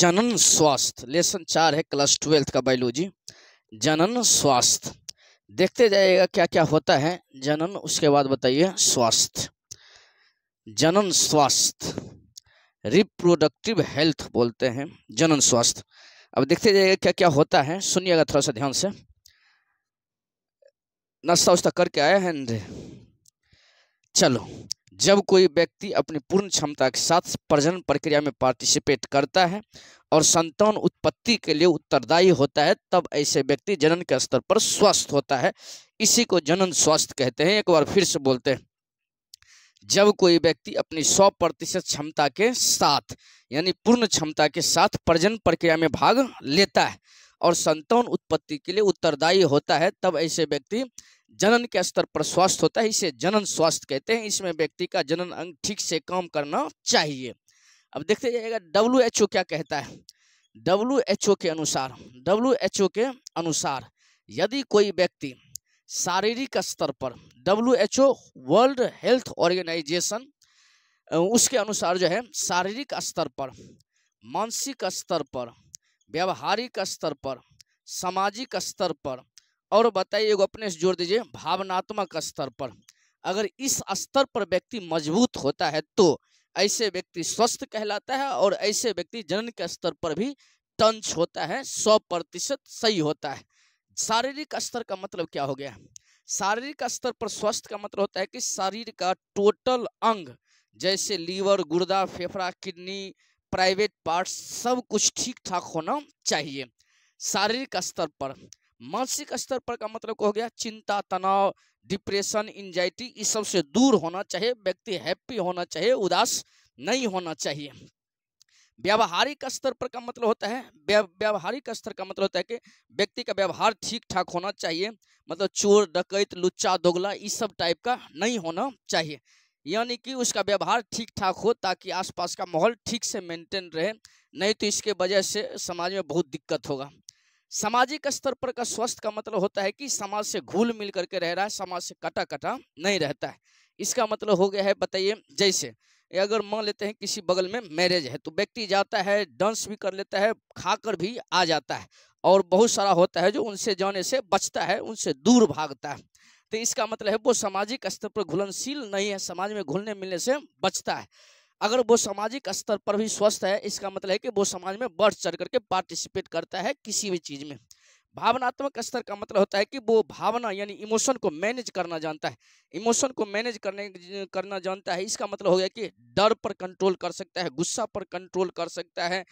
जनन स्वास्थ्य लेसन चार है क्लास ट्वेल्थ का बायोलॉजी जनन स्वास्थ्य देखते जाइएगा क्या क्या होता है जनन उसके बाद बताइए स्वास्थ्य जनन स्वास्थ्य रिप्रोडक्टिव हेल्थ बोलते हैं जनन स्वास्थ्य अब देखते जाइएगा क्या क्या होता है सुनिएगा थोड़ा सा ध्यान से नाश्ता उश्ता करके आया है चलो जब कोई व्यक्ति अपनी पूर्ण क्षमता के साथ प्रजनन प्रक्रिया में पार्टिसिपेट करता है और संतान उत्पत्ति के लिए उत्तरदायी होता है तब ऐसे व्यक्ति जनन के स्तर पर स्वस्थ होता है इसी को जनन स्वास्थ्य कहते हैं एक बार फिर से बोलते हैं जब कोई व्यक्ति अपनी सौ प्रतिशत क्षमता के साथ यानी पूर्ण क्षमता के साथ प्रजन प्रक्रिया में भाग लेता है और संतान उत्पत्ति के लिए उत्तरदायी होता है तब ऐसे व्यक्ति जनन के स्तर पर स्वास्थ्य होता है इसे जनन स्वास्थ्य कहते हैं इसमें व्यक्ति का जनन अंग ठीक से काम करना चाहिए अब देखते जाइएगा डब्ल्यू एच ओ क्या कहता है डब्ल्यू एच ओ के अनुसार डब्ल्यू एच ओ के अनुसार यदि कोई व्यक्ति शारीरिक स्तर पर W H O world health organisation उसके अनुसार जो है शारीरिक स्तर पर मानसिक स्तर पर व्यवहारिक स्तर पर सामाजिक स्तर पर और बताइए अपने से जोड़ दीजिए भावनात्मक स्तर पर अगर इस स्तर पर व्यक्ति मजबूत होता है तो ऐसे व्यक्ति स्वस्थ कहलाता है और ऐसे व्यक्ति जनन के स्तर पर भी टंच होता है सौ प्रतिशत सही होता है शारीरिक स्तर का मतलब क्या हो गया शारीरिक स्तर पर स्वस्थ का मतलब होता है कि शरीर का टोटल अंग जैसे लीवर गुर्दा फेफड़ा किडनी प्राइवेट पार्ट सब कुछ ठीक ठाक होना चाहिए शारीरिक स्तर पर मानसिक स्तर पर का मतलब हो गया चिंता तनाव डिप्रेशन इंजाइटी इस सब से दूर होना चाहिए व्यक्ति हैप्पी होना चाहिए उदास नहीं होना चाहिए व्यावहारिक स्तर पर का मतलब होता है व्यावहारिक स्तर का मतलब होता है कि व्यक्ति का व्यवहार ठीक ठाक होना चाहिए मतलब चोर डकैत लुच्चा दोगला इस सब टाइप का नहीं होना चाहिए यानी कि उसका व्यवहार ठीक ठाक हो ताकि आसपास का माहौल ठीक से मेंटेन रहे नहीं तो इसके वजह से समाज में बहुत दिक्कत होगा सामाजिक स्तर पर का स्वस्थ का मतलब होता है कि समाज से घुल मिल करके रह रहा है समाज से कटा कटा नहीं रहता है इसका मतलब हो गया है बताइए जैसे अगर मान लेते हैं किसी बगल में मैरिज है तो व्यक्ति जाता है डांस भी कर लेता है खाकर भी आ जाता है और बहुत सारा होता है जो उनसे जाने से बचता है उनसे दूर भागता है तो इसका मतलब है वो सामाजिक स्तर पर घुलनशील नहीं है समाज में घुलने मिलने से बचता है अगर वो सामाजिक स्तर पर भी स्वस्थ है इसका मतलब है कि वो समाज में बढ़ चढ़ करके पार्टिसिपेट करता है किसी भी चीज़ में भावनात्मक स्तर का मतलब होता है कि वो भावना यानी इमोशन को मैनेज करना जानता है इमोशन को मैनेज करने करना जानता है इसका मतलब हो गया कि डर पर कंट्रोल कर सकता है गुस्सा पर कंट्रोल कर सकता है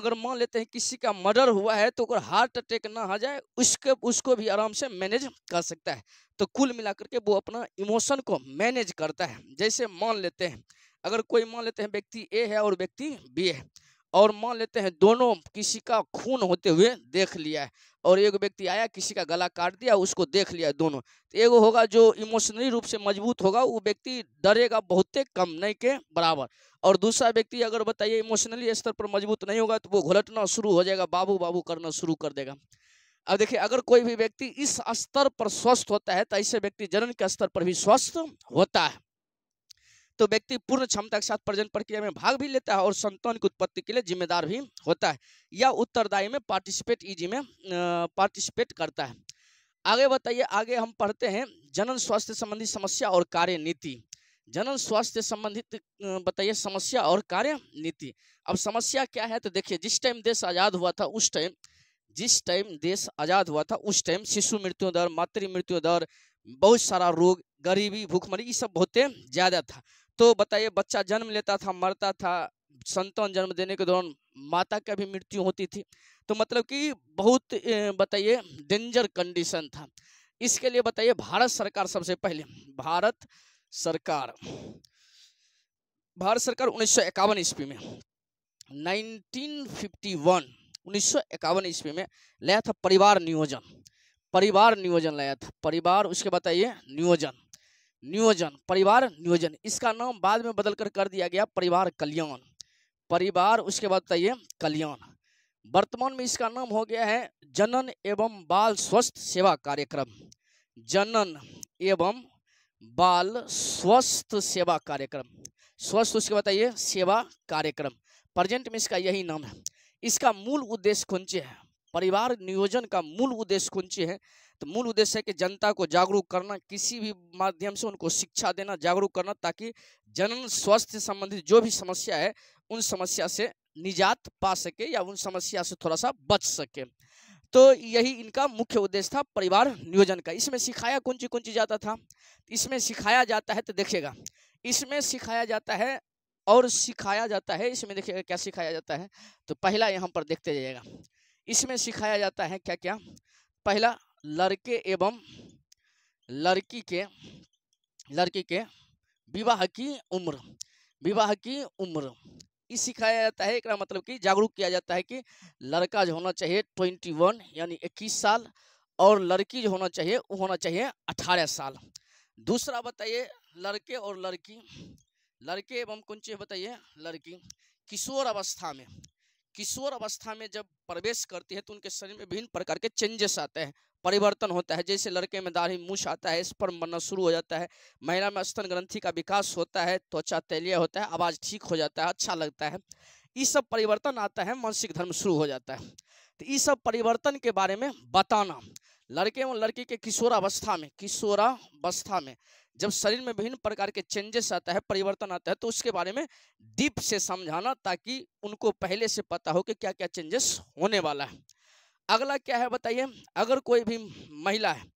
अगर मान लेते हैं किसी का मर्डर हुआ है तो अगर हार्ट अटैक ना आ जाए उसके उसको भी आराम से मैनेज कर सकता है तो कुल मिलाकर के वो अपना इमोशन को मैनेज करता है जैसे मान लेते हैं अगर कोई मान लेते हैं व्यक्ति ए है और व्यक्ति बी है और मान लेते हैं दोनों किसी का खून होते हुए देख लिया है और एक व्यक्ति आया किसी का गला काट दिया उसको देख लिया दोनों तो एगो होगा जो इमोशनली रूप से मजबूत होगा वो व्यक्ति डरेगा बहुत कम नहीं के बराबर और दूसरा व्यक्ति अगर बताइए इमोशनली स्तर पर मजबूत नहीं होगा तो वो घुलटना शुरू हो जाएगा बाबू बाबू करना शुरू कर देगा अब देखिए अगर कोई भी व्यक्ति इस स्तर पर स्वस्थ होता है तो ऐसे व्यक्ति जनन के स्तर पर भी स्वस्थ होता है तो व्यक्ति पूर्ण क्षमता के साथ प्रजन प्रक्रिया में भाग भी लेता है और संतान की उत्पत्ति के लिए जिम्मेदार भी होता है या उत्तरदायी में पार्टिसिपेट ईजी में पार्टिसिपेट करता है आगे बताइए आगे हम पढ़ते हैं जनन स्वास्थ्य संबंधी समस्या और कार्य नीति जनन स्वास्थ्य संबंधित बताइए समस्या और कार्य नीति अब समस्या क्या है तो देखिए जिस टाइम देश आज़ाद हुआ था उस टाइम जिस टाइम देश आज़ाद हुआ था उस टाइम शिशु मृत्यु दर मातृ मृत्यु दर बहुत सारा रोग गरीबी भूखमरी ये सब बहुत ज़्यादा था तो बताइए बच्चा जन्म लेता था मरता था संतान जन्म देने के दौरान माता का भी मृत्यु होती थी तो मतलब कि बहुत बताइए डेंजर कंडीशन था इसके लिए बताइए भारत सरकार सबसे पहले भारत सरकार भारत सरकार उन्नीस सौ ईस्वी में 1951 उन्नीस सौ ईस्वी में लाया था परिवार नियोजन परिवार नियोजन लाया था परिवार उसके बताइए नियोजन नियोजन परिवार नियोजन इसका नाम बाद में बदलकर कर दिया गया परिवार कल्याण परिवार उसके बाद बताइए कल्याण वर्तमान में इसका नाम हो गया है जनन एवं बाल स्वस्थ सेवा कार्यक्रम जनन एवं बाल स्वस्थ सेवा कार्यक्रम स्वस्थ उसके बताइए सेवा कार्यक्रम प्रजेंट में इसका यही नाम है इसका मूल उद्देश्य कौन है परिवार नियोजन का मूल उद्देश्य कौन है तो मूल उद्देश्य है कि जनता को जागरूक करना किसी भी माध्यम से उनको शिक्षा देना जागरूक करना ताकि जनन स्वास्थ्य संबंधित जो भी समस्या है उन समस्या से निजात पा सके या उन समस्या से थोड़ा सा बच सके तो यही इनका मुख्य उद्देश्य था परिवार नियोजन का इसमें सिखाया कौन चीज कौन चीज जाता था इसमें सिखाया जाता है तो देखिएगा इसमें सिखाया जाता है और सिखाया जाता है इसमें देखिएगा क्या सिखाया जाता है तो पहला यहाँ पर देखते जाइएगा इसमें सिखाया जाता है क्या क्या पहला लड़के एवं लड़की के लड़की के विवाह की उम्र विवाह की उम्र इस सिखाया जाता है एक मतलब कि जागरूक किया जाता है कि लड़का जो होना चाहिए ट्वेंटी वन यानी इक्कीस साल और लड़की जो होना चाहिए वो होना चाहिए अठारह साल दूसरा बताइए लड़के और लड़की लड़के एवं कुंचे बताइए लड़की किशोर अवस्था में किशोर अवस्था में जब प्रवेश करती है तो उनके शरीर में विभिन्न प्रकार के चेंजेस आते हैं परिवर्तन होता है जैसे लड़के में दाढ़ी मूछ आता है इस पर मरना शुरू हो जाता है महिला में स्तन ग्रंथि का विकास होता है त्वचा तैलीय होता है आवाज़ ठीक हो जाता है अच्छा लगता है ये सब परिवर्तन आता है मानसिक धर्म शुरू हो जाता है तो ये सब परिवर्तन के बारे में बताना लड़के एवं लड़की के किशोरावस्था में किशोरावस्था में जब शरीर में विभिन्न प्रकार के चेंजेस आता है परिवर्तन आता है तो उसके बारे में डीप से समझाना ताकि उनको पहले से पता हो कि क्या क्या चेंजेस होने वाला है अगला क्या है बताइए अगर कोई भी महिला है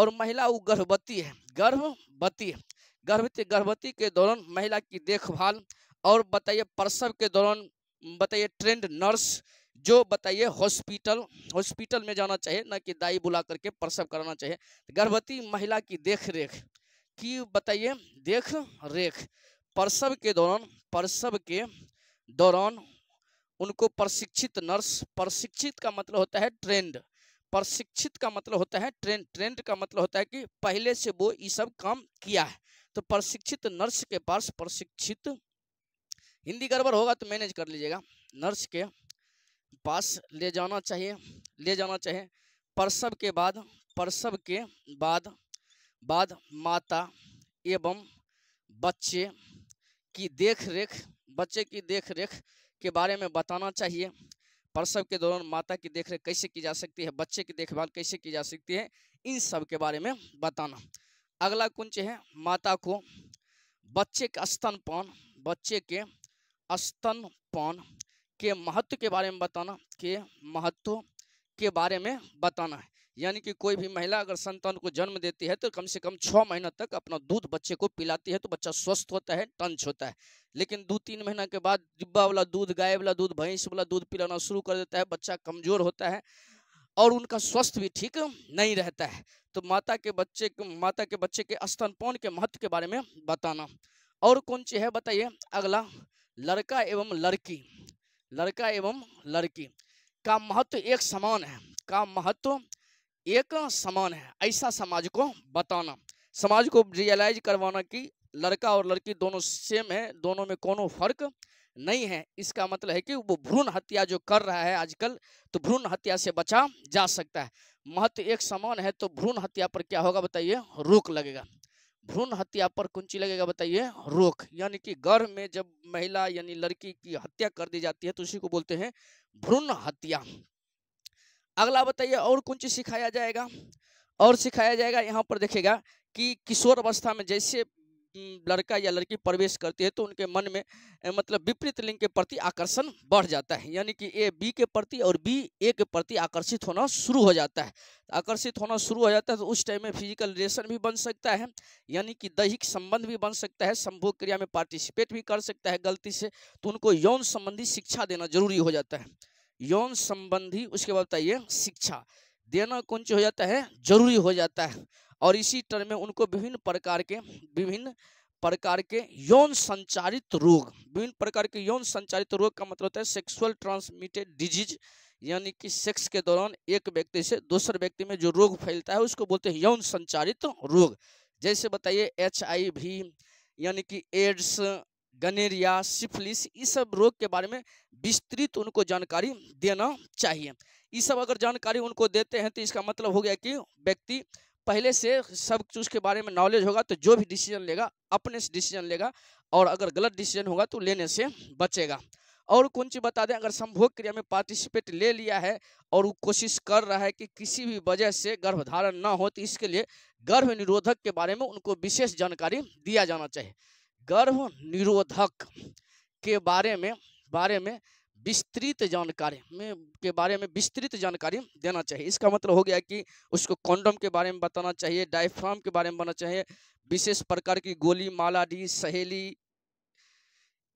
और महिला वो गर्भवती है गर्भवती है गर्भवती गर्भवती के दौरान महिला की देखभाल और बताइए प्रसव के दौरान बताइए ट्रेंड नर्स जो बताइए हॉस्पिटल हॉस्पिटल में जाना चाहिए ना कि दाई बुला करके प्रसव कराना चाहिए गर्भवती महिला की देख रेख की बताइए देख रेख प्रसव के दौरान प्रसव के दौरान उनको प्रशिक्षित नर्स प्रशिक्षित का मतलब होता है ट्रेंड प्रशिक्षित का मतलब होता है ट्रेंड ट्रेंड का मतलब होता है कि पहले से वो ये सब काम किया है तो प्रशिक्षित नर्स के पास प्रशिक्षित हिंदी गड़बड़ होगा तो मैनेज कर लीजिएगा नर्स के पास ले जाना चाहिए ले जाना चाहिए प्रसव के बाद प्रसव के बाद बाद माता एवं बच्चे की देखरेख बच्चे की देखरेख रेख के बारे में बताना चाहिए प्रसव के दौरान माता की देखरेख कैसे की जा सकती है बच्चे की देखभाल कैसे की जा सकती है इन सब के बारे में बताना अगला कुंज है माता को बच्चे के स्तनपान बच्चे के स्तनपान के महत्व के बारे में बताना के महत्व के बारे में बताना है यानी कि कोई भी महिला अगर संतान को जन्म देती है तो कम से कम छः महीना तक अपना दूध बच्चे को पिलाती है तो बच्चा स्वस्थ होता है टंच होता है लेकिन दो तीन महीना के बाद डिब्बा वाला दूध गाय वाला दूध भैंस वाला दूध पिलाना शुरू कर देता है बच्चा कमजोर होता है और उनका स्वास्थ्य भी ठीक नहीं रहता है तो माता के बच्चे माता के बच्चे के स्तनपान के महत्व के बारे में बताना और कौन चीज है बताइए अगला लड़का एवं लड़की लड़का एवं लड़की का महत्व एक समान है का महत्व एक समान है ऐसा समाज को बताना समाज को रियलाइज करवाना कि लड़का और लड़की दोनों सेम है दोनों में कोनो फर्क नहीं है इसका मतलब है कि वो भ्रूण हत्या जो कर रहा है आजकल तो भ्रूण हत्या से बचा जा सकता है महत्व एक समान है तो भ्रूण हत्या पर क्या होगा बताइए रोक लगेगा भ्रूण हत्या पर कुंची लगेगा बताइए रोक यानी कि गर्भ में जब महिला यानी लड़की की हत्या कर दी जाती है तो उसी को बोलते हैं भ्रूण हत्या अगला बताइए और कौन चीज सिखाया जाएगा और सिखाया जाएगा यहाँ पर देखेगा कि किशोर अवस्था में जैसे लड़का या लड़की प्रवेश करती है तो उनके मन में मतलब विपरीत लिंग के प्रति आकर्षण बढ़ जाता है यानी कि ए बी के प्रति और बी ए के प्रति आकर्षित होना शुरू हो जाता है आकर्षित होना शुरू हो जाता है तो उस टाइम में फिजिकल रिलेशन भी बन सकता है यानी कि दैहिक संबंध भी बन सकता है संभोग क्रिया में पार्टिसिपेट भी कर सकता है गलती से तो उनको यौन संबंधी शिक्षा देना जरूरी हो जाता है यौन संबंधी उसके बाद बताइए शिक्षा देना कौन हो जाता है जरूरी हो जाता है और इसी तरह में उनको विभिन्न प्रकार के विभिन्न प्रकार के यौन संचारित रोग विभिन्न प्रकार के यौन संचारित रोग का मतलब होता है सेक्सुअल ट्रांसमिटेड डिजीज यानी कि सेक्स के दौरान एक व्यक्ति से दूसरे व्यक्ति में जो रोग फैलता है उसको बोलते हैं यौन संचारित रोग जैसे बताइए एच यानी कि एड्स गनेरिया सिफलिस ये सब रोग के बारे में विस्तृत उनको जानकारी देना चाहिए ये सब अगर जानकारी उनको देते हैं तो इसका मतलब हो गया कि व्यक्ति पहले से सब चीज़ के बारे में नॉलेज होगा तो जो भी डिसीजन लेगा अपने से डिसीजन लेगा और अगर गलत डिसीजन होगा तो लेने से बचेगा और कौन चीज़ बता दें अगर संभोग क्रिया में पार्टिसिपेट ले लिया है और वो कोशिश कर रहा है कि किसी भी वजह से गर्भधारण ना हो तो इसके लिए गर्भ निरोधक के बारे में उनको विशेष जानकारी दिया जाना चाहिए गर्भ निरोधक के बारे में बारे में विस्तृत जानकारी में के बारे में विस्तृत जानकारी देना चाहिए इसका मतलब हो गया कि उसको कॉन्डम के बारे में बताना चाहिए डायफ्राम के बारे में बताना चाहिए विशेष प्रकार की गोली माला डी सहेली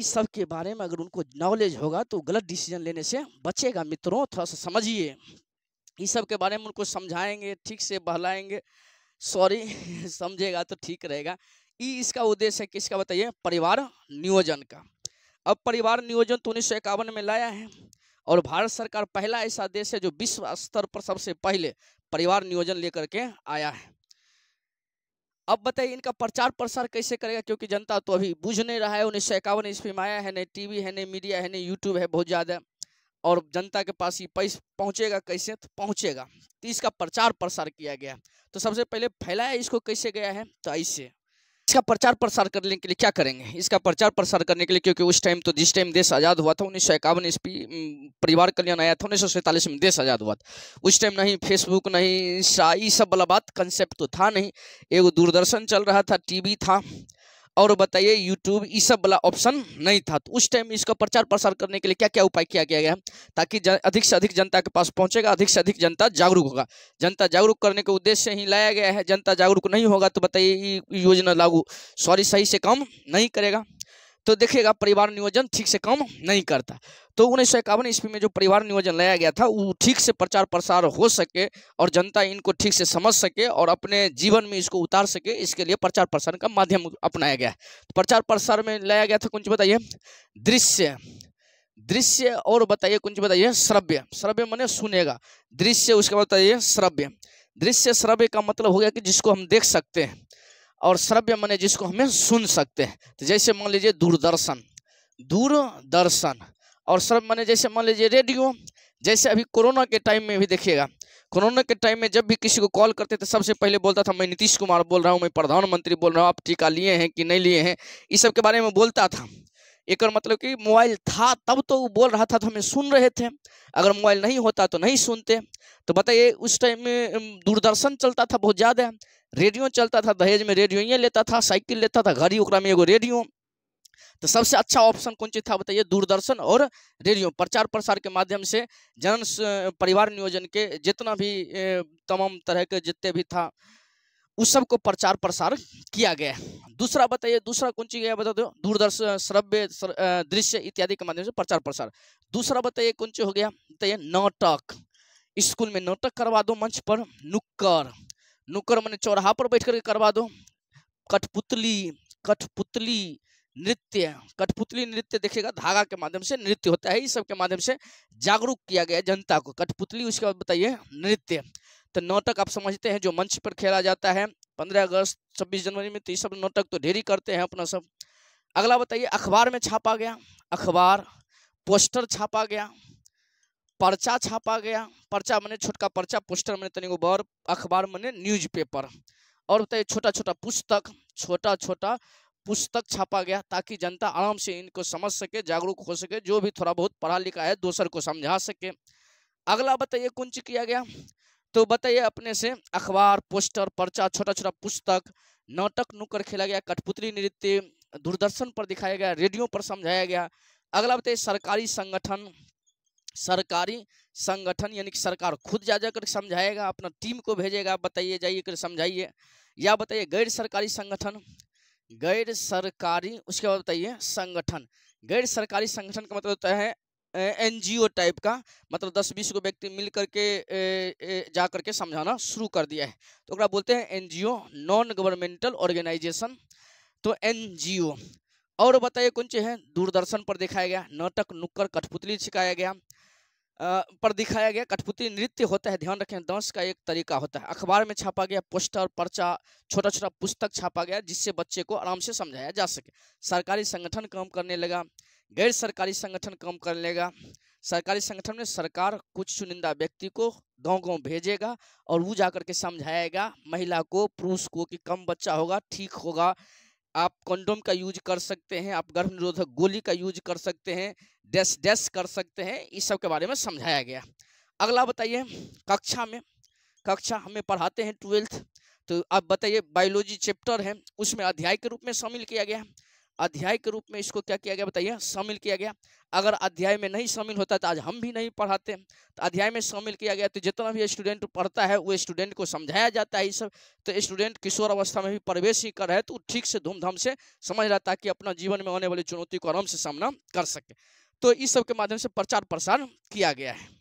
इस सब के बारे में अगर उनको नॉलेज होगा तो गलत डिसीजन लेने से बचेगा मित्रों थोड़ा सा समझिए इस सब के बारे में उनको समझाएंगे ठीक से बहलाएंगे सॉरी समझेगा तो ठीक रहेगा इसका उद्देश्य किसका बताइए परिवार नियोजन का अब परिवार नियोजन तो उन्नीस में लाया है और भारत सरकार पहला ऐसा देश है जो विश्व स्तर पर सबसे पहले परिवार नियोजन लेकर के आया है अब बताइए इनका प्रचार प्रसार कैसे करेगा क्योंकि जनता तो अभी बुझ नहीं रहा है उन्नीस सौ इक्यावन ईस्वी में आया है नहीं टीवी है नहीं मीडिया है नहीं यूट्यूब है बहुत ज़्यादा और जनता के पास ये पैस पहुँचेगा कैसे तो पहुँचेगा तो इसका प्रचार प्रसार किया गया तो सबसे पहले फैलाया इसको कैसे गया है तो ऐसे इसका प्रचार प्रसार करने के लिए क्या करेंगे इसका प्रचार प्रसार करने के लिए क्योंकि उस टाइम तो जिस टाइम देश आज़ाद हुआ था उन्नीस सौ इक्यावन ईस्वी परिवार कल्याण आया था उन्नीस सौ सैंतालीस में देश आज़ाद हुआ था उस टाइम नहीं फेसबुक नहीं शाही सब वाला बात कंसेप्ट तो था नहीं एगो दूरदर्शन चल रहा था टीवी था और बताइए यूट्यूब ये सब वाला ऑप्शन नहीं था तो उस टाइम इसका प्रचार प्रसार करने के लिए क्या क्या उपाय किया गया है ताकि अधिक से अधिक जनता के पास पहुंचेगा अधिक से अधिक जनता जागरूक होगा जनता जागरूक करने के उद्देश्य ही लाया गया है जनता जागरूक नहीं होगा तो बताइए योजना लागू सॉरी सही से काम नहीं करेगा तो देखिएगा परिवार नियोजन ठीक से काम नहीं करता तो उन्नीस सौ इक्यावन ईस्वी में जो परिवार नियोजन लाया गया था वो ठीक से प्रचार प्रसार हो सके और जनता इनको ठीक से समझ सके और अपने जीवन में इसको उतार सके इसके लिए प्रचार प्रसार का माध्यम अपनाया गया तो प्रचार प्रसार में लाया गया था कुछ बताइए दृश्य दृश्य और बताइए कुछ बताइए श्रव्य श्रव्य मैंने सुनेगा दृश्य उसके बाद बताइए श्रव्य दृश्य श्रव्य का मतलब हो गया कि जिसको हम देख सकते हैं और श्रव्य मने जिसको हमें सुन सकते हैं तो जैसे मान लीजिए दूरदर्शन दूरदर्शन और श्रव्य मने जैसे मान लीजिए रेडियो जैसे अभी कोरोना के टाइम में भी देखिएगा कोरोना के टाइम में जब भी किसी को कॉल करते थे सबसे पहले बोलता था मैं नीतीश कुमार बोल रहा हूँ मैं प्रधानमंत्री बोल रहा हूँ आप टीका लिए हैं कि नहीं लिए हैं इस सब के बारे में बोलता था एक और मतलब कि मोबाइल था तब तो वो बोल रहा था तो हमें सुन रहे थे अगर मोबाइल नहीं होता तो नहीं सुनते तो बताइए उस टाइम में दूरदर्शन चलता था बहुत ज़्यादा रेडियो चलता था दहेज में रेडियो ये लेता था साइकिल लेता था घड़ी ओकरा में एगो रेडियो तो सबसे अच्छा ऑप्शन कौन चीज था बताइए दूरदर्शन और रेडियो प्रचार प्रसार के माध्यम से जन परिवार नियोजन के जितना भी तमाम तरह के जितने भी था उस सब को प्रचार प्रसार किया गया है दूसरा बताइए दूसरा कौन चीज बता दो दूरदर्शन श्रव्य दृश्य इत्यादि के माध्यम से प्रचार प्रसार दूसरा बताइए कौन चीज हो गया बताइए नाटक स्कूल में नाटक करवा दो मंच पर नुक्कर नुक्कर मैंने चौराहा पर बैठ करके करवा दो कठपुतली कठपुतली नृत्य कठपुतली नृत्य देखेगा धागा के माध्यम से नृत्य होता है इस सब के माध्यम से जागरूक किया गया जनता को कठपुतली उसके बाद बताइए नृत्य तो नाटक आप समझते हैं जो मंच पर खेला जाता है पंद्रह अगस्त छब्बीस जनवरी में तो ये सब नाटक तो ढेरी करते हैं अपना सब अगला बताइए अखबार में छापा गया अखबार पोस्टर छापा गया पर्चा छापा गया पर्चा मैंने छोटका पर्चा पोस्टर मैंने तनिको बड़ अखबार मैंने न्यूज़पेपर और बताइए छोटा छोटा पुस्तक छोटा छोटा पुस्तक छापा गया ताकि जनता आराम से इनको समझ सके जागरूक हो सके जो भी थोड़ा बहुत पढ़ा लिखा है दूसर को समझा सके अगला बताइए चीज किया गया तो बताइए अपने से अखबार पोस्टर पर्चा छोटा छोटा पुस्तक नाटक नुक्कड़ खेला गया कठपुतली नृत्य दूरदर्शन पर दिखाया गया रेडियो पर समझाया गया अगला बताइए सरकारी संगठन सरकारी संगठन यानी कि सरकार खुद जा जाकर समझाएगा अपना टीम को भेजेगा बताइए जाइए कर समझाइए या बताइए गैर सरकारी संगठन गैर सरकारी उसके बाद बताइए संगठन गैर सरकारी संगठन का मतलब होता है एनजीओ टाइप का मतलब दस बीस को व्यक्ति मिल करके जा करके समझाना शुरू कर दिया है तो बोलते हैं एनजीओ नॉन गवर्नमेंटल ऑर्गेनाइजेशन तो एनजीओ और बताइए कौन चीज़ है दूरदर्शन पर दिखाया गया नाटक नुक्कर कठपुतली सिखाया गया पर दिखाया गया कठपुतली नृत्य होता है ध्यान रखें डांस का एक तरीका होता है अखबार में छापा गया पोस्टर पर्चा छोटा छोटा पुस्तक छापा गया जिससे बच्चे को आराम से समझाया जा सके सरकारी संगठन काम करने लगा गैर सरकारी संगठन काम कर लेगा सरकारी संगठन में सरकार कुछ चुनिंदा व्यक्ति को गांव गांव भेजेगा और वो जा करके समझाएगा महिला को पुरुष को कि कम बच्चा होगा ठीक होगा आप कंडोम का यूज कर सकते हैं आप गर्भ निरोधक गोली का यूज कर सकते हैं डैश डैश कर सकते हैं इस सब के बारे में समझाया गया अगला बताइए कक्षा में कक्षा हमें पढ़ाते हैं ट्वेल्थ तो आप बताइए बायोलॉजी चैप्टर है उसमें अध्याय के रूप में शामिल किया गया है अध्याय के रूप में इसको क्या किया गया बताइए शामिल किया गया अगर अध्याय में नहीं शामिल होता तो आज हम भी नहीं पढ़ाते तो अध्याय में शामिल किया गया तो जितना भी स्टूडेंट पढ़ता है वो स्टूडेंट को समझाया जाता है ये सब तो स्टूडेंट किशोर अवस्था में भी प्रवेश ही कर रहे तो ठीक से धूमधाम से समझ रहा ताकि अपना जीवन में आने वाली चुनौती को आराम से सामना कर सके तो इस सब के माध्यम से प्रचार प्रसार किया गया है